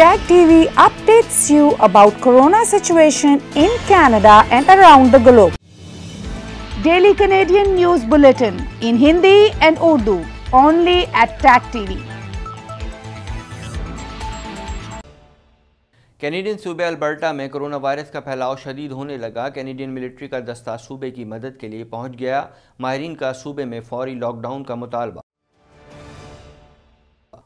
Tag TV updates you about corona situation in Canada and around the globe. Daily Canadian News Bulletin in Hindi and Urdu only at Tag TV. Canadian सूबे Alberta में corona virus का फैलाव शदीद होने लगा Canadian military का दस्ता सूबे की मदद के लिए पहुंच गया माहरीन का सूबे में फौरी लॉकडाउन का मुतालबा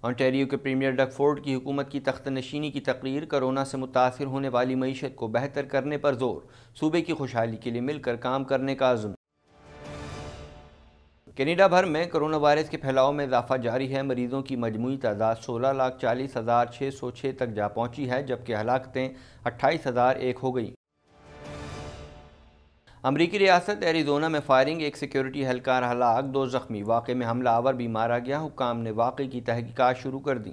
ऑन्टेरियो के प्रीमियर डकफोर्ड की हुकूमत की तख्त नशीनी की तकरीर कोरोना से मुतासर होने वाली मीशत को बेहतर करने पर जोर सूबे की खुशहाली के लिए मिलकर काम करने का आज़म कैनेडा भर में कोरोना वायरस के फैलाव में इजाफा जारी है मरीजों की मजमू तादाद सोलह लाख चालीस हज़ार छः सौ छः तक जा पहुंची है जबकि हलाकतें अट्ठाईस हज़ार एक हो गई अमरीकी रियासत एरिजोना में फायरिंग एक सिक्योरिटी एहलकार हलाक दो जख्मी वाक़े में हमला आवर भी मारा गया हुकाम ने वाकई की तहकीकत शुरू कर दी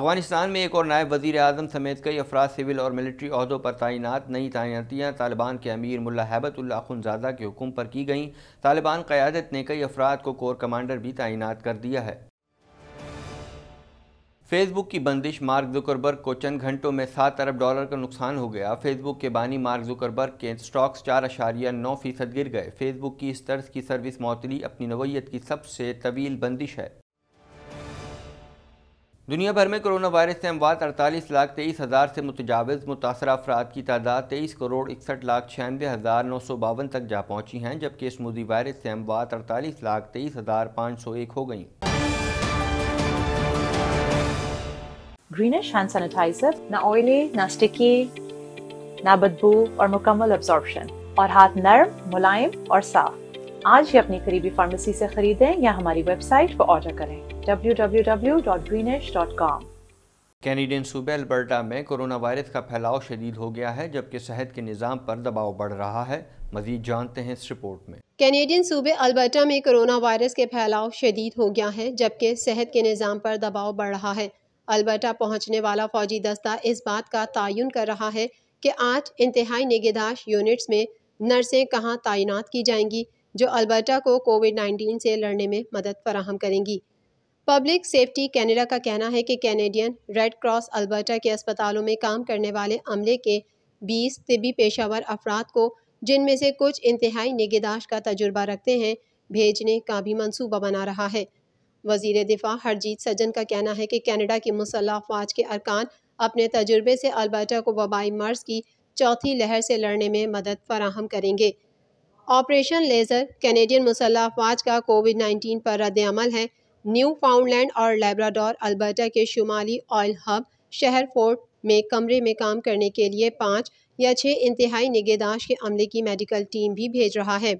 अफगानिस्तान में एक और नायब वजीर अजम समेत कई अफराद सिविल और मिलिट्री अहदों पर तैनात नई तैनातियाँ तालिबान के अमीर मुला हैबतुल्ला खुनजादा के हुक्म पर की गईं तालिबान क़्यादत ने कई अफराद को कोर कमांडर भी तैनात कर दिया है फेसबुक की बंदिश मार्क जुकरबर्ग को चंद घंटों में सात अरब डॉलर का नुकसान हो गया फेसबुक के बानी मार्क जुकरबर्ग के स्टॉक्स चार अशारिया नौ फीसद गिर गए फेसबुक की इस तर्ज की सर्विस मौतली अपनी नवीयत की सबसे तवील बंदिश है दुनिया भर में कोरोना वायरस से अमवात अड़तालीस लाख तेईस हज़ार से मुतजावज मुतासर अफराद की तादाद तेईस करोड़ इकसठ लाख छियानवे हज़ार नौ सौ बावन तक जा पहुँची हैं जबकि इस मोदी वायरस से अमवात अड़तालीस लाख तेईस हज़ार पाँच सौ एक हो गई greenish hand sanitizer, na oily, ना स्टिकी na बदबू और मुकम्मल absorption और हाथ नर्म मुलायम और साफ आज ही अपनी करीबी फार्मेसी से खरीदें या हमारी वेबसाइट पर ऑर्डर करें www.greenish.com कैनेडियन सूबे अल्बर्टा में कोरोना वायरस का फैलाव शदीद हो गया है जबकि सेहत के निज़ाम पर दबाव बढ़ रहा है मजीद जानते हैं इस रिपोर्ट में कैनेडियन सूबे अल्बर्टा में कोरोना वायरस के फैलाव शदीद हो गया है जबकि सेहत के निज़ाम पर दबाव बढ़ रहा है अल्बर्टा पहुंचने वाला फौजी दस्ता इस बात का तयन कर रहा है कि आज इंतहाई निगहदाश यूनिट्स में नर्सें कहाँ तैनात की जाएंगी जो अल्बर्टा को कोविड 19 से लड़ने में मदद फराहम करेंगी पब्लिक सेफ्टी कैनेडा का कहना है कि कैनेडियन रेड क्रॉस अल्बर्टा के अस्पतालों में काम करने वाले अमले के 20 तबी पेशावर अफराद को जिनमें से कुछ इंतहाई निगहदाश का तजुर्बा रखते हैं भेजने का भी मनसूबा बना रहा है वजीर दिफा हरजीत सज्जन का कहना है कि कनाडा की मुसलह अफवाज के अरकान अपने तजुर्बे से अलबर्टा को वबाई मर्ज की चौथी लहर से लड़ने में मदद फराहम करेंगे ऑपरेशन लेज़र कैनेडियन मुसल्ह अफवाज का कोविड नाइन्टीन पर रद्दमल है न्यू फाउंडलैंड और लेब्राडोर अल्बर्टा के शुमाली ऑयल हब शहर फोर्ट में कमरे में काम करने के लिए पाँच या छः इंतहाई निगहदाश के अमले की मेडिकल टीम भी भेज रहा है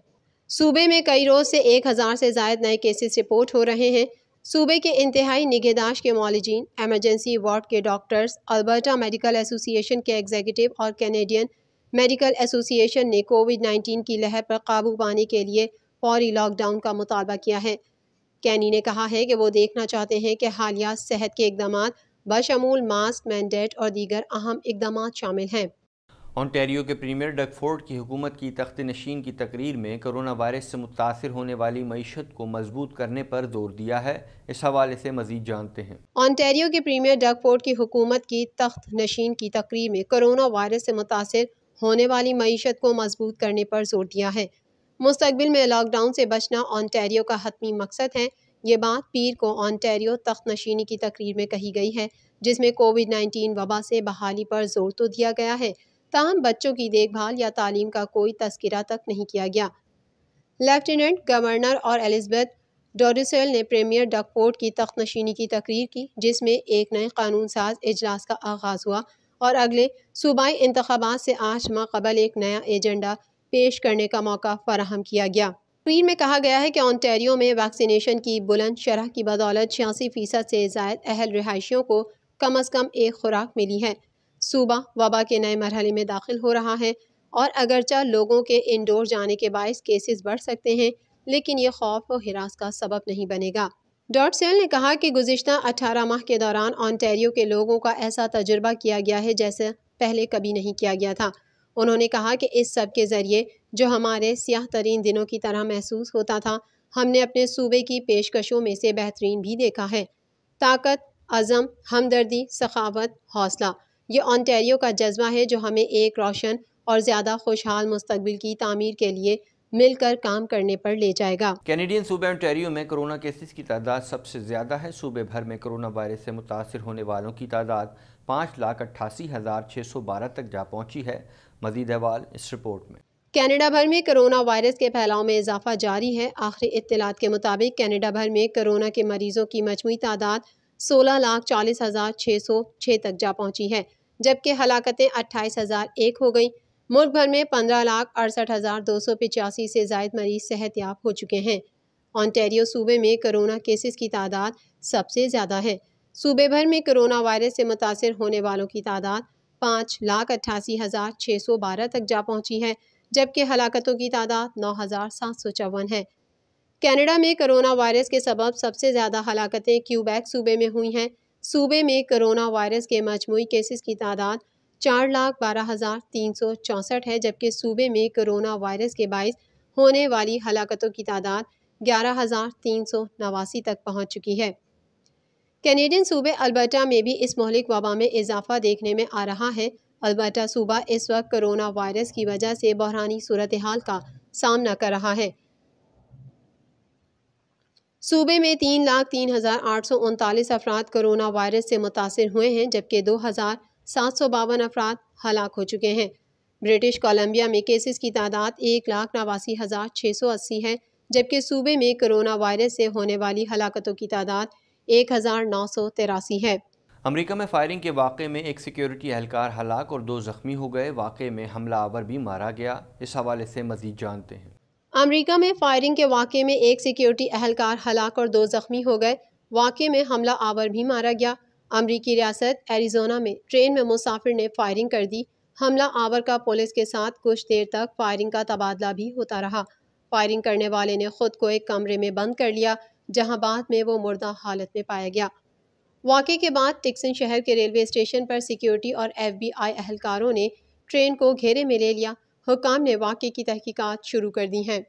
सूबे में कई रोज़ से एक हज़ार से जायद नए केसेस रिपोर्ट हो रहे हैं सूबे के इंतहाई निगहदाश के मॉलिजीन एमरजेंसी वार्ड के डॉक्टर्स अल्बर्टा मेडिकल एसोसिएशन के एग्जीक्यूटिव और कैनेडियन मेडिकल एसोसिएशन ने कोविड नाइन्टीन की लहर पर काबू पाने के लिए फौरी लॉकडाउन का मुतालबा किया है कैनी ने कहा है कि वो देखना चाहते हैं कि हालिया सेहत के इकदाम बशमूल मास्क मैंडेट और दीगर अहम इकदाम शामिल हैं ऑनटेरियो के प्रीमियर डगफोर्ड की हुकूमत की तख्त नशीन की तकरीर में कोरोना वायरस से मुतासर होने वाली मीशत को मजबूत करने पर जोर दिया है इस हवाले से मजीद जानते हैं ऑन्टेरियो के प्रीमियर डगफोर्ड की हुकूमत की तख्त नशीन की तकरीर में कोरोना वायरस से मुतासर होने वाली मीशत को मजबूत करने पर जोर दिया है मुस्तबिल में लॉकडाउन से बचना ऑन्टेरियो का हतमी मकसद है ये बात पीर को ऑन्टेरियो तख्त नशीनी की तकरीर में कही गई है जिसमें कोविड नाइन्टीन वबा से बहाली पर जोर तो दिया गया है तहम बच्चों की देखभाल या तालीम का कोई तस्करा तक नहीं किया गया लेफ्टिनेंट गवर्नर और एलिजबेथ डोडिसल ने प्रीमियर डकपोर्ट की तख्त नशीनी की तकरीर की जिसमें एक नए कानून साज इजलास का आगाज़ हुआ और अगले सूबाई इंतबात से आठ माह कबल एक नया एजेंडा पेश करने का मौका फराहम किया गया तकरीर में कहा गया है कि ऑनटेरियो में वैक्सीनेशन की बुलंद शरह की बदौलत छियासी फ़ीसद से ज्यादा अहल रिहायशियों को कम अज़ कम एक खुराक मिली है सूबा वबा के नए मरहले में दाखिल हो रहा है और अगरचा लोगों के इंडोर जाने के बायस केसेस बढ़ सकते हैं लेकिन ये खौफ व हिरास का सबब नहीं बनेगा डॉट सेल ने कहा कि गुजशत 18 माह के दौरान ऑनटेरियो के लोगों का ऐसा तजुर्बा किया गया है जैसे पहले कभी नहीं किया गया था उन्होंने कहा कि इस सब के ज़रिए जो हमारे सियाह तरीन दिनों की तरह महसूस होता था हमने अपने सूबे की पेशकशों में से बेहतरीन भी देखा है ताकत अज़म हमदर्दी सखावत हौसला ये ऑनटेरियो का जज्बा है जो हमें एक रोशन और ज़्यादा खुशहाल मुस्तबिल की तमीर के लिए मिलकर काम करने पर ले जाएगा कैनेडियन सूबे ऑनटेरियो में कोरोना केसेस की तादाद सबसे ज़्यादा है सूबे भर में कोरोना वायरस से मुतासर होने वालों की तादाद पाँच लाख अट्ठासी हज़ार छः सौ बारह तक जा पहुँची है मजीद अहवाल इस रिपोर्ट में कैनेडा भर में कोरोना वायरस के फैलाव में इजाफा जारी है आखिरी इतलात के मुताबिक कैनेडा भर में कोरोना के मरीजों की मजमू तादाद सोलह लाख चालीस हज़ार छः सौ छः तक जा पहुंची है जबकि हलाकतें अट्ठाईस हज़ार एक हो गई मुल्क भर में पंद्रह लाख अड़सठ हज़ार दो सौ पिचासी से जायद मरीज सेहतियाब हो चुके हैं ऑनटेरियो सूबे में कोरोना केसेस की तादाद सबसे ज़्यादा है सूबे भर में कोरोना वायरस से मुतासर होने वालों की तादाद पाँच लाख अट्ठासी हज़ार छः सौ बारह तक जा पहुँची है जबकि हलाकतों की तादाद नौ हज़ार सात सौ चौवन है कनाडा में कोरोना वायरस के सबब सबसे ज़्यादा हलाकतें क्यूबैक सूबे में हुई हैं सूबे में कोरोना वायरस के मजमू केसेस की तादाद चार लाख बारह हज़ार तीन सौ चौंसठ है जबकि सूबे में कोरोना वायरस के बायस होने वाली हलाकतों की तादाद ग्यारह हज़ार तीन सौ नवासी तक पहुँच चुकी है कैनेडियन सूबे अल्बर्टा में भी इस महलिक वबा में इजाफा देखने में आ रहा है अल्बर्टा सूबा इस वक्त कोरोना वायरस की वजह से बहरानी सूरत हाल का सामना कर रहा है सूबे में तीन लाख तीन हज़ार आठ सौ उनतालीस अफराद कोरोना वायरस से मुतासर हुए हैं जबकि दो हज़ार सात सौ बावन अफराद हलाक हो चुके हैं ब्रिटिश कोलंबिया में केसेस की तादाद एक लाख नवासी हज़ार छः सौ अस्सी है जबकि सूबे में कोरोना वायरस से होने वाली हलाकतों की तादाद एक हज़ार नौ सौ तिरासी है अमरीका में फायरिंग के वाक़े में एक सिक्योरिटी एहलकार हलाक और दो ज़ख्मी हो गए वाक़े में हमला आवर भी मारा गया इस हवाले से मज़ीद जानते हैं अमरीका में फायरिंग के वाक़े में एक सिक्योरिटी अहलकार हलाक और दो ज़ख्मी हो गए वाक़े में हमला आवर भी मारा गया अमरीकी रियासत एरिजोना में ट्रेन में मुसाफिर ने फायरिंग कर दी हमला आवर का पुलिस के साथ कुछ देर तक फायरिंग का तबादला भी होता रहा फायरिंग करने वाले ने खुद को एक कमरे में बंद कर लिया जहां बाद में वो मुर्दा हालत में पाया गया वाक़े के बाद टिक्सन शहर के रेलवे स्टेशन पर सिक्योरिटी और एफबीआई अहलकारों ने ट्रेन को घेरे में ले लिया हुकाम ने वाक़े की तहकीकत शुरू कर दी हैं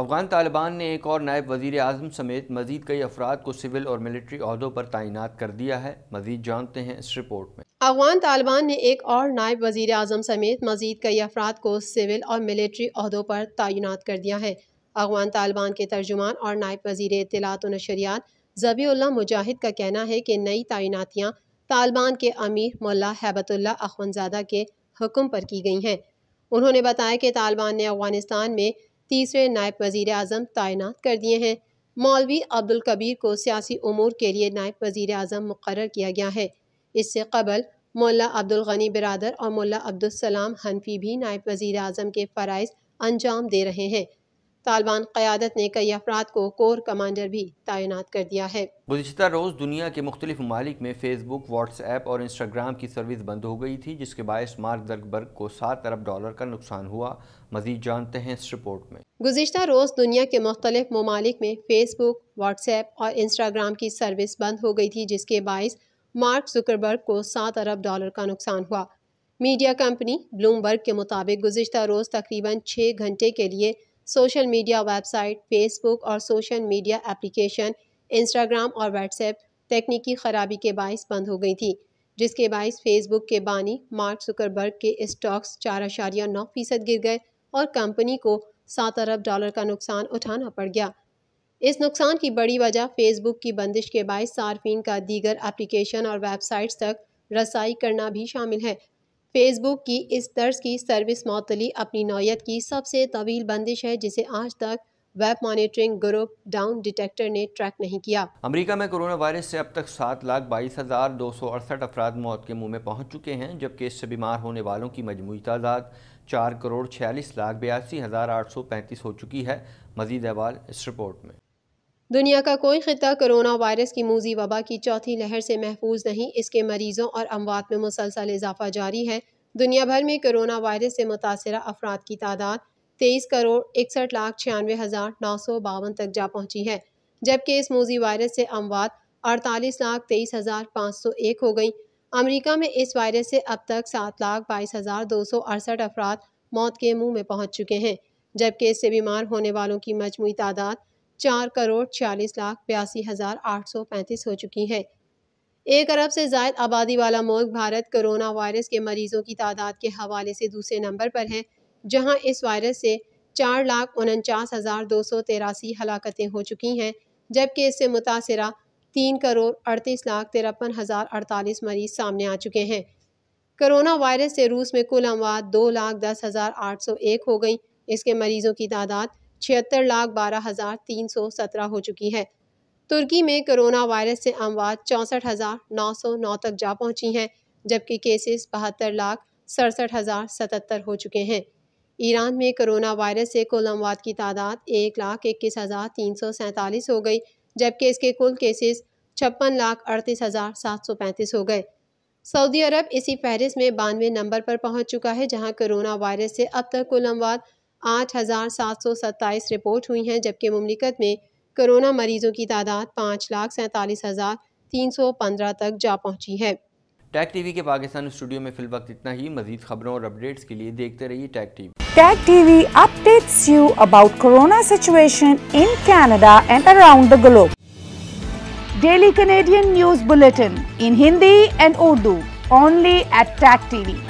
अफगान तालिबान ने एक और नायब वजीर अजम समेत मजीद कई अफराद को सिविल और मिलिट्री अहदों पर तैनात कर दिया है मजीद जानते हैं इस रिपोर्ट में अफगान तालिबान ने एक और नायब वजीर अजम समेत मजीद कई अफराद को सिविल और मिलिट्री अहदों पर तैनात कर दिया है अफगान तालिबान के तर्जुमान और नायब वजीर इतलात नशरियात जबील्ला मुजाहिद का कहना है कि नई तैनातियाँ तालिबान के अमीर मौला हैबतुल्ला अखनजादा के हुक्म पर की गई हैं उन्होंने बताया कि तालिबान ने अफगानिस्तान में तीसरे नायब वजीर अजम तैनात कर दिए हैं मौलवी अब्दुल कबीर को सियासी अमूर के लिए नायब वजीर अजम मुकर किया गया है इससे कबल मौला अब्दुल गनी बिरादर और अब्दुल सलाम हनफी भी नायब वजीर अजम के फ़रज़ अंजाम दे रहे हैं तालिबान क़्यादत ने कई अफराद को कोर कमांडर भी तैनात कर दिया है गुजशत रोज़ दुनिया के मुख्तलिफ ममालिक में फेसबुक व्हाट्सएप और इंस्टाग्राम की सर्विस बंद हो गई थी जिसके बायस मार्क जर्गबर्ग को सात अरब डॉलर का नुकसान हुआ मजीद जानते हैं इस रिपोर्ट में गुजशत रोज़ दुनिया के मुख्तलिफ ममालिक में फेसबुक व्हाट्सएप और इंस्टाग्राम की सर्विस बंद हो गई थी जिसके बायस मार्क जुकरबर्ग को सात अरब डॉलर का नुकसान हुआ मीडिया कंपनी ब्लूमबर्ग के मुताबिक गुजशत रोज़ तकरीबन छः घंटे के लिए सोशल मीडिया वेबसाइट फेसबुक और सोशल मीडिया एप्लीकेशन इंस्टाग्राम और व्हाट्सएप तकनीकी खराबी के बायस बंद हो गई थी जिसके बायस फेसबुक के बानी मार्क सुकरबर्ग के स्टॉक्स चार अशारिया नौ फीसद गिर गए और कंपनी को सात अरब डॉलर का नुकसान उठाना पड़ गया इस नुकसान की बड़ी वजह फेसबुक की बंदिश के बायस सार्फिन का दीगर एप्लीकेशन और वेबसाइट्स तक रसाई करना भी शामिल है फेसबुक की इस तर्ज की सर्विस मअतली अपनी नौीयत की सबसे तवील बंदिश है जिसे आज तक web monitoring group down detector ने ट्रैक नहीं किया अमेरिका में कोरोना वायरस से अब तक सात लाख बाईस हज़ार दो सौ अड़सठ अफराद मौत के मुंह में पहुंच चुके हैं जबकि इससे बीमार होने वालों की मजमू तादाद चार करोड़ छियालीस लाख बयासी हज़ार आठ सौ पैंतीस हो चुकी है मजीद अहवाल इस रिपोर्ट में दुनिया का कोई खत्ता कोरोना वायरस की मूजी वबा की चौथी लहर से महफूज नहीं इसके मरीजों और अमवात में मुसलसल इजाफा जारी है दुनिया भर में कोरोना वायरस से मुतासर अफराद की तादाद तेईस करोड़ इकसठ लाख छियानवे हज़ार नौ सौ बावन तक जा पहुँची है जबकि इस मूजी वायरस से अमवात अड़तालीस लाख तेईस हज़ार पाँच सौ एक हो गई अमरीका में इस वायरस से अब तक सात लाख बाईस हज़ार दो सौ अड़सठ अफराद मौत के मुँह में पहुँच चुके हैं जबकि इससे बीमार होने वालों की मजमू तादाद चार करोड़ छियालीस लाख बयासी हज़ार आठ सौ पैंतीस हो चुकी है एक अरब से जायद आबादी वाला मुल्क भारत कोरोना वायरस के मरीजों की तादाद के हवाले से दूसरे नंबर पर है जहां इस वायरस से चार लाख उनचास हज़ार दो सौ तेरासी हलाकतें हो चुकी हैं जबकि इससे मुतासरा तीन करोड़ अड़तीस लाख तिरपन हज़ार अड़तालीस मरीज सामने आ चुके हैं करोना वायरस से रूस में कुल अमवात दो लाख दस हज़ार आठ सौ एक हो गई इसके मरीज़ों की तादाद छिहत्तर लाख बारह हज़ार तीन सौ सत्रह हो चुकी है तुर्की में कोरोना वायरस से अमवात चौंसठ हज़ार नौ सौ नौ तक जा पहुंची हैं जबकि केसेस बहत्तर लाख सड़सठ हज़ार सतहत्तर हो चुके हैं ईरान में कोरोना वायरस से कुल अमवात की तादाद एक लाख इक्कीस हज़ार तीन सौ सैंतालीस हो गई जबकि इसके कुल केसेस छप्पन लाख अड़तीस हज़ार सात सौ पैंतीस हो गए सऊदी अरब इसी फहरिस्त में बानवे नंबर पर पहुंच चुका है जहां कोरोना वायरस से अब तक कुल अमवात आठ हज़ार सात सौ सत्ताईस रिपोर्ट हुई हैं जबकि ममलिकत में कोरोना मरीजों की तादाद पाँच लाख सैंतालीस हज़ार तीन सौ पंद्रह तक जा पहुँची है टैग टीवी के पाकिस्तान स्टूडियो में फिल वक्त इतना ही मजीद खबरों और अपडेट्स के लिए देखते रहिए Tag TV Tag TV updates you about corona situation in Canada and around the globe daily Canadian news bulletin in Hindi and Urdu only at Tag TV